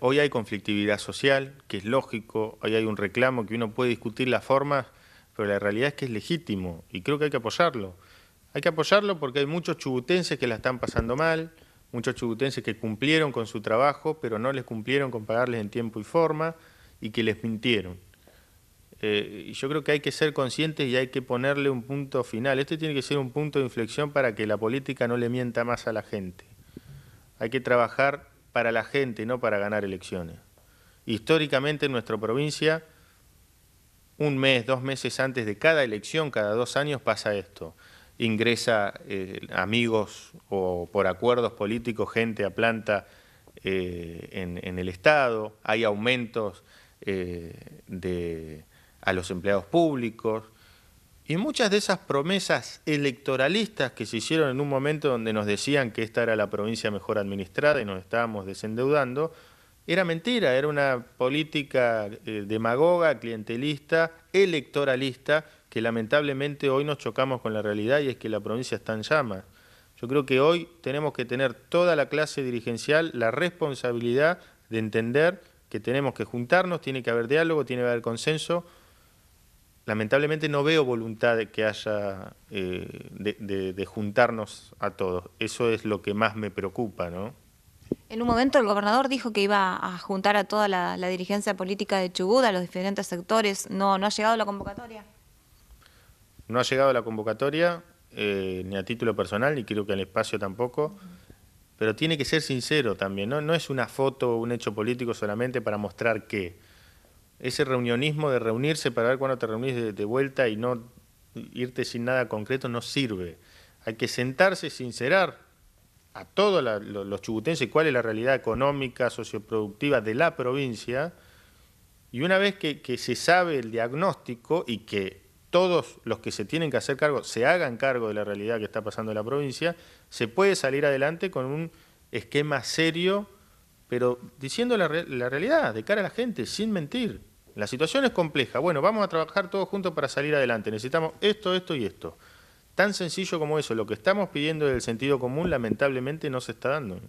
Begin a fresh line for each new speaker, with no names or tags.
Hoy hay conflictividad social, que es lógico, hoy hay un reclamo que uno puede discutir las formas, pero la realidad es que es legítimo y creo que hay que apoyarlo. Hay que apoyarlo porque hay muchos chubutenses que la están pasando mal, muchos chubutenses que cumplieron con su trabajo, pero no les cumplieron con pagarles en tiempo y forma y que les mintieron. Eh, y yo creo que hay que ser conscientes y hay que ponerle un punto final. Este tiene que ser un punto de inflexión para que la política no le mienta más a la gente. Hay que trabajar para la gente, no para ganar elecciones. Históricamente en nuestra provincia, un mes, dos meses antes de cada elección, cada dos años, pasa esto. Ingresa eh, amigos o por acuerdos políticos gente a planta eh, en, el Estado, hay aumentos eh, a los empleados públicos, y muchas de esas promesas electoralistas que se hicieron en un momento donde nos decían que esta era la provincia mejor administrada y nos estábamos desendeudando, era mentira, era una política eh, demagoga, clientelista, electoralista, que lamentablemente hoy nos chocamos con la realidad y es que la provincia está en llamas. Yo creo que hoy tenemos que tener toda la clase dirigencial la responsabilidad de entender que tenemos que juntarnos, tiene que haber diálogo, tiene que haber consenso, lamentablemente no veo voluntad de que haya eh, de, juntarnos a todos. Eso es lo que más me preocupa, ¿no? En un momento el gobernador dijo que iba a juntar a toda la, dirigencia política de Chubut, a los diferentes sectores. ¿No, no ha llegado la convocatoria? No ha llegado la convocatoria, eh, ni a título personal, ni creo que al espacio tampoco. Pero tiene que ser sincero también, ¿no? No es una foto, un hecho político solamente para mostrar que ese reunionismo de reunirse para ver cuándo te reunís de, vuelta y no irte sin nada concreto no sirve. Hay que sentarse, sincerar a todos los chubutenses cuál es la realidad económica, socioproductiva de la provincia. Y una vez que, que se sabe el diagnóstico y que todos los que se tienen que hacer cargo se hagan cargo de la realidad que está pasando en la provincia, se puede salir adelante con un esquema serio pero diciendo la, realidad, de cara a la gente, sin mentir. La situación es compleja. Bueno, vamos a trabajar todos juntos para salir adelante. Necesitamos esto, esto y esto. Tan sencillo como eso. Lo que estamos pidiendo del sentido común lamentablemente no se está dando.